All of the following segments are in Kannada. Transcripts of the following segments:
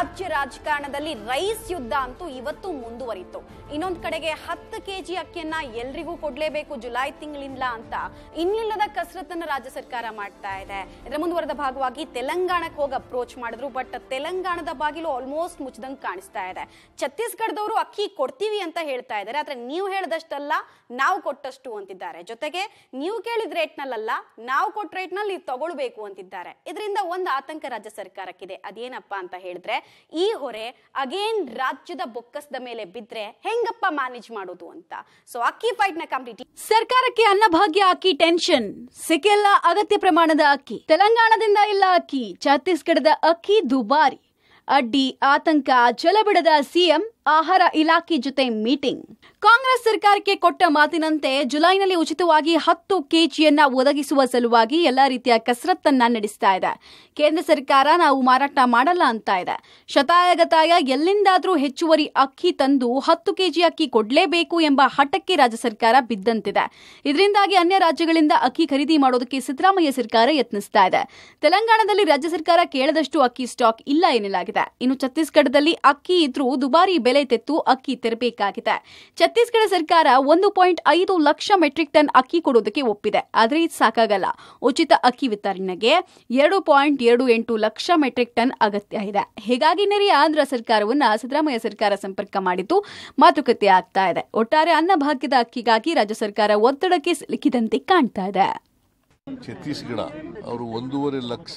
ರಾಜ್ಯ ರಾಜಕಾರಣದಲ್ಲಿ ರೈಸ್ ಯುದ್ಧ ಅಂತೂ ಇವತ್ತು ಮುಂದುವರಿತು ಇನ್ನೊಂದು ಕಡೆಗೆ ಹತ್ತು ಕೆಜಿ ಅಕ್ಕಿಯನ್ನ ಎಲ್ರಿಗೂ ಕೊಡ್ಲೇಬೇಕು ಜುಲೈ ತಿಂಗಳಿಂದ ಅಂತ ಇನ್ನಿಲ್ಲದ ಕಸರತ್ತನ್ನ ರಾಜ್ಯ ಸರ್ಕಾರ ಮಾಡ್ತಾ ಇದೆ ಇದರ ಮುಂದುವರೆದ ಭಾಗವಾಗಿ ತೆಲಂಗಾಣಕ್ಕೆ ಹೋಗಿ ಅಪ್ರೋಚ್ ಮಾಡಿದ್ರು ಬಟ್ ತೆಲಂಗಾಣದ ಬಾಗಿಲು ಆಲ್ಮೋಸ್ಟ್ ಮುಚ್ಚದಂಗೆ ಕಾಣಿಸ್ತಾ ಇದೆ ಛತ್ತೀಸ್ಗಢದವರು ಅಕ್ಕಿ ಕೊಡ್ತೀವಿ ಅಂತ ಹೇಳ್ತಾ ಇದ್ದಾರೆ ಆದ್ರೆ ನೀವು ಹೇಳದಷ್ಟಲ್ಲ ನಾವು ಕೊಟ್ಟಷ್ಟು ಅಂತಿದ್ದಾರೆ ಜೊತೆಗೆ ನೀವು ಕೇಳಿದ ರೇಟ್ನಲ್ಲ ನಾವು ಕೊಟ್ಟ ರೇಟ್ನಲ್ಲಿ ತಗೊಳ್ಬೇಕು ಅಂತಿದ್ದಾರೆ ಇದರಿಂದ ಒಂದು ಆತಂಕ ರಾಜ್ಯ ಸರ್ಕಾರಕ್ಕಿದೆ ಅದೇನಪ್ಪಾ ಅಂತ ಹೇಳಿದ್ರೆ ಈ ಹೊರೆ ಅಗೇನ್ ರಾಜ್ಯದ ಬೊಕ್ಕಸದ ಮೇಲೆ ಬಿದ್ರೆ ಹೆಂಗಪ್ಪ ಮ್ಯಾನೇಜ್ ಮಾಡೋದು ಅಂತ ಸೊ ಅಕ್ಕಿ ಫೈಟ್ ನ ಕಂಪ್ಲೀಟ್ ಸರ್ಕಾರಕ್ಕೆ ಅನ್ನಭಾಗ್ಯ ಅಕ್ಕಿ ಟೆನ್ಷನ್ ಸಿಕ್ಕೆಲ್ಲ ಅಗತ್ಯ ಪ್ರಮಾಣದ ಅಕ್ಕಿ ತೆಲಂಗಾಣದಿಂದ ಇಲ್ಲ ಅಕ್ಕಿ ಛತ್ತೀಸ್ಗಢದ ಅಕ್ಕಿ ದುಬಾರಿ ಅಡ್ಡಿ ಆತಂಕ ಜಲಬಿಡದ ಸಿಎಂ ಆಹಾರ ಇಲಾಖೆ ಜೊತೆ ಮೀಟಿಂಗ್ ಕಾಂಗ್ರೆಸ್ ಸರ್ಕಾರಕ್ಕೆ ಕೊಟ್ಟ ಮಾತಿನಂತೆ ಜುಲೈನಲ್ಲಿ ಉಚಿತವಾಗಿ ಹತ್ತು ಕೆಜಿಯನ್ನ ಒದಗಿಸುವ ಸಲುವಾಗಿ ಎಲ್ಲ ರೀತಿಯ ಕಸರತ್ತನ್ನ ನಡೆಸ್ತಾ ಇದೆ ಕೇಂದ್ರ ಸರ್ಕಾರ ನಾವು ಮಾರಾಟ ಮಾಡಲ್ಲ ಅಂತ ಇದೆ ಶತಾಯಗತಾಯ ಎಲ್ಲಿಂದಾದರೂ ಹೆಚ್ಚುವರಿ ಅಕ್ಕಿ ತಂದು ಹತ್ತು ಕೆಜಿ ಅಕ್ಕಿ ಕೊಡಲೇಬೇಕು ಎಂಬ ಹಠಕ್ಕೆ ರಾಜ್ಯ ಸರ್ಕಾರ ಬಿದ್ದಂತಿದೆ ಇದರಿಂದಾಗಿ ಅನ್ಯ ರಾಜ್ಯಗಳಿಂದ ಅಕ್ಕಿ ಖರೀದಿ ಮಾಡೋದಕ್ಕೆ ಸಿದ್ದರಾಮಯ್ಯ ಸರ್ಕಾರ ಯತ್ನಿಸ್ತಾ ಇದೆ ತೆಲಂಗಾಣದಲ್ಲಿ ರಾಜ್ಯ ಸರ್ಕಾರ ಕೇಳದಷ್ಟು ಅಕ್ಕಿ ಸ್ಟಾಕ್ ಇಲ್ಲ ಎನ್ನಲಾಗಿದೆ ಇನ್ನು ಛತ್ತೀಸ್ಗಢದಲ್ಲಿ ಅಕ್ಕಿ ಇದ್ರೂ ದುಬಾರಿ ಬೆಲೆ ಬೆಲೆ ತೆತ್ತು ಅಕ್ಕಿ ತೆರಬೇಕಾಗಿದೆ ಛತ್ತೀಸ್ಗಢ ಸರ್ಕಾರ ಒಂದು ಪಾಯಿಂಟ್ ಐದು ಲಕ್ಷ ಮೆಟ್ರಿಕ್ ಟನ್ ಅಕ್ಕಿ ಕೊಡೋದಕ್ಕೆ ಒಪ್ಪಿದೆ ಆದರೆ ಇದು ಸಾಕಾಗಲ್ಲ ಉಚಿತ ಅಕ್ಕಿ ವಿತರಣೆಗೆ ಎರಡು ಪಾಯಿಂಟ್ ಎರಡು ಎಂಟು ಲಕ್ಷ ಮೆಟ್ರಿಕ್ ಟನ್ ಅಗತ್ಯ ಇದೆ ಹೀಗಾಗಿ ನೆರೆಯ ಆಂಧ್ರ ಸರ್ಕಾರವನ್ನ ಸಿದ್ದರಾಮಯ್ಯ ಸರ್ಕಾರ ಸಂಪರ್ಕ ಮಾಡಿದ್ದು ಮಾತುಕತೆ ಆಗ್ತಾ ಇದೆ ಒಟ್ಟಾರೆ ಅನ್ನಭಾಗ್ಯದ ಅಕ್ಕಿಗಾಗಿ ರಾಜ್ಯ ಸರ್ಕಾರ ಒತ್ತಡಕ್ಕೆ ಸಿಲುಕಿದಂತೆ ಕಾಣ್ತಾ ಇದೆ ಛತ್ತೀಸ್ಗಢ ಅವರು ಒಂದೂವರೆ ಲಕ್ಷ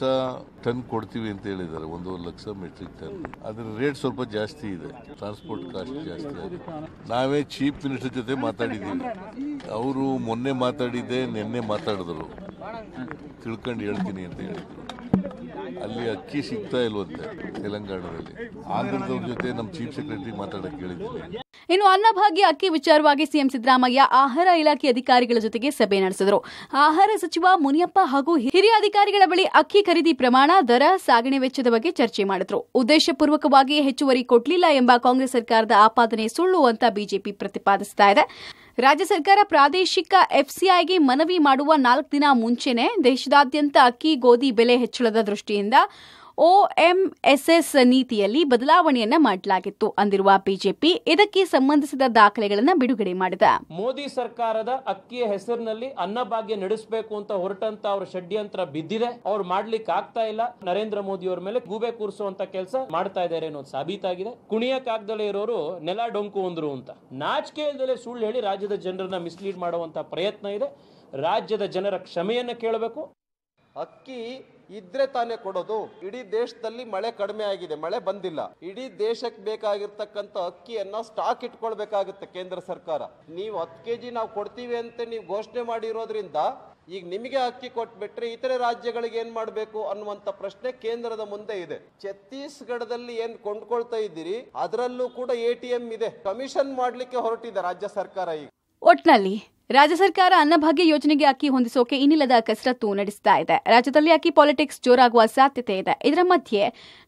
ಟನ್ ಕೊಡ್ತೀವಿ ಅಂತ ಹೇಳಿದ್ದಾರೆ ಒಂದೂವರೆ ಲಕ್ಷ ಮೆಟ್ರಿಕ್ ಟನ್ ಅದರ ರೇಟ್ ಸ್ವಲ್ಪ ಜಾಸ್ತಿ ಇದೆ ಟ್ರಾನ್ಸ್ಪೋರ್ಟ್ ಕಾಸ್ಟ್ ಜಾಸ್ತಿ ನಾವೇ ಚೀಫ್ ಮಿನಿಸ್ಟರ್ ಜೊತೆ ಮಾತಾಡಿದ್ದೀವಿ ಅವರು ಮೊನ್ನೆ ಮಾತಾಡಿದ್ದೆ ನಿನ್ನೆ ಮಾತಾಡಿದ್ರು ತಿಳ್ಕೊಂಡು ಹೇಳ್ತೀನಿ ಅಂತ ಹೇಳಿದ್ರು ಅಲ್ಲಿ ಅಕ್ಕಿ ಸಿಗ್ತಾ ಇಲ್ವಂತೆ ತೆಲಂಗಾಣದಲ್ಲಿ ಆಂಧ್ರದವ್ರ ಜೊತೆ ನಮ್ಮ ಚೀಫ್ ಸೆಕ್ರೆಟರಿ ಮಾತಾಡಕ್ಕೆ ಹೇಳಿದ್ದೀನಿ ಇನ್ನು ಅನ್ನಭಾಗ್ಯ ಅಕ್ಕಿ ವಿಚಾರವಾಗಿ ಸಿಎಂ ಸಿದ್ದರಾಮಯ್ಯ ಆಹಾರ ಇಲಾಖೆ ಅಧಿಕಾರಿಗಳ ಜೊತೆಗೆ ಸಭೆ ನಡೆಸಿದರು ಆಹಾರ ಸಚಿವ ಮುನಿಯಪ್ಪ ಹಾಗೂ ಹಿರಿಯ ಅಧಿಕಾರಿಗಳ ಬಳಿ ಅಕ್ಕಿ ಖರೀದಿ ಪ್ರಮಾಣ ದರ ಸಾಗಣೆ ವೆಚ್ಚದ ಬಗ್ಗೆ ಚರ್ಚೆ ಮಾಡಿದರು ಉದ್ದೇಶಪೂರ್ವಕವಾಗಿ ಹೆಚ್ಚುವರಿ ಕೊಡಲಿಲ್ಲ ಎಂಬ ಕಾಂಗ್ರೆಸ್ ಸರ್ಕಾರದ ಆಪಾದನೆ ಸುಳ್ಳು ಅಂತ ಬಿಜೆಪಿ ಪ್ರತಿಪಾದಿಸ್ತಾ ಇದೆ ರಾಜ್ಯ ಸರ್ಕಾರ ಪ್ರಾದೇಶಿಕ ಎಫ್ಸಿಐಗೆ ಮನವಿ ಮಾಡುವ ನಾಲ್ಕು ದಿನ ಮುಂಚೆನೆ ದೇಶದಾದ್ಯಂತ ಅಕ್ಕಿ ಗೋಧಿ ಬೆಲೆ ಹೆಚ್ಚಳದ ದೃಷ್ಟಿಯಿಂದ ಎಸ್ ನೀತಿಯಲ್ಲಿ ಬದಲಾವಣೆಯನ್ನ ಮಾಡಲಾಗಿತ್ತು ಅಂದಿರುವ ಬಿಜೆಪಿ ಇದಕ್ಕೆ ಸಂಬಂಧಿಸಿದ ದಾಖಲೆಗಳನ್ನು ಬಿಡುಗಡೆ ಮಾಡಿದ ಮೋದಿ ಸರ್ಕಾರದ ಅಕ್ಕಿಯ ಹೆಸರಿನಲ್ಲಿ ಅನ್ನಭಾಗ್ಯ ನಡೆಸಬೇಕು ಅಂತ ಹೊರಟಂತ ಅವರ ಷಡ್ಯಂತ್ರ ಬಿದ್ದಿದೆ ಅವ್ರು ಮಾಡ್ಲಿಕ್ಕೆ ಆಗ್ತಾ ಇಲ್ಲ ನರೇಂದ್ರ ಮೋದಿ ಅವರ ಮೇಲೆ ಗೂಬೆ ಕೂರಿಸುವಂತ ಕೆಲಸ ಮಾಡ್ತಾ ಇದ್ದಾರೆ ಅನ್ನೋದು ಸಾಬೀತಾಗಿದೆ ಕುಣಿಯ ಆಗ್ದಲೇ ಇರೋರು ನೆಲ ಡೊಂಕು ಅಂದ್ರು ಅಂತ ನಾಚಿಕೆ ಇಲ್ದಲೆ ಸುಳ್ಳು ಹೇಳಿ ರಾಜ್ಯದ ಜನರನ್ನ ಮಿಸ್ಲೀಡ್ ಮಾಡುವಂತ ಪ್ರಯತ್ನ ಇದೆ ರಾಜ್ಯದ ಜನರ ಕ್ಷಮೆಯನ್ನ ಕೇಳಬೇಕು ಅಕ್ಕಿ ಇದ್ರೆ ತಾನೇ ಕೊಡೋದು ಇಡೀ ದೇಶದಲ್ಲಿ ಮಳೆ ಕಡಿಮೆ ಆಗಿದೆ ಮಳೆ ಬಂದಿಲ್ಲ ಇಡೀ ದೇಶಕ್ಕೆ ಬೇಕಾಗಿರ್ತಕ್ಕಂಥ ಅಕ್ಕಿಯನ್ನ ಸ್ಟಾಕ್ ಇಟ್ಕೊಳ್ಬೇಕಾಗುತ್ತೆ ಕೇಂದ್ರ ಸರ್ಕಾರ ನೀವು ಹತ್ತು ಕೆ ಜಿ ನಾವು ಕೊಡ್ತೀವಿ ಅಂತ ನೀವು ಘೋಷಣೆ ಮಾಡಿರೋದ್ರಿಂದ ಈಗ ನಿಮಗೆ ಅಕ್ಕಿ ಕೊಟ್ಬಿಟ್ರೆ ಇತರೆ ರಾಜ್ಯಗಳಿಗೆ ಏನ್ ಮಾಡಬೇಕು ಅನ್ನುವಂತ ಪ್ರಶ್ನೆ ಕೇಂದ್ರದ ಮುಂದೆ ಇದೆ ಛತ್ತೀಸ್ಗಢದಲ್ಲಿ ಏನ್ ಕೊಂಡ್ಕೊಳ್ತಾ ಇದ್ದೀರಿ ಅದರಲ್ಲೂ ಕೂಡ ಎ ಟಿ ಎಂ ಇದೆ ಕಮಿಷನ್ ಮಾಡ್ಲಿಕ್ಕೆ ಹೊರಟಿದೆ ರಾಜ್ಯ ಸರ್ಕಾರ ಈಗ ಒಟ್ನಲ್ಲಿ ರಾಜ್ಯ ಸರ್ಕಾರ ಅನ್ನಭಾಗ್ಯ ಯೋಜನೆಗೆ ಅಕ್ಕಿ ಹೊಂದಿಸೋಕೆ ಇನ್ನಿಲ್ಲದ ಕಸರತ್ತು ನಡೆಸ್ತಾ ಇದೆ ರಾಜ್ಯದಲ್ಲಿ ಅಕ್ಕಿ ಪಾಲಿಟಿಕ್ಸ್ ಜೋರಾಗುವ ಸಾಧ್ಯತೆ ಇದೆ ಇದರ ಮಧ್ಯೆ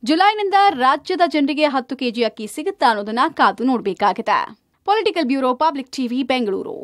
ಜುಲೈನಿಂದ ರಾಜ್ಯದ ಜನರಿಗೆ ಹತ್ತು ಕೆಜಿ ಅಕ್ಕಿ ಸಿಗುತ್ತಾ ಅನ್ನೋದನ್ನ ಕಾದು ನೋಡಬೇಕಾಗಿದೆ political bureau public TV Bengaluru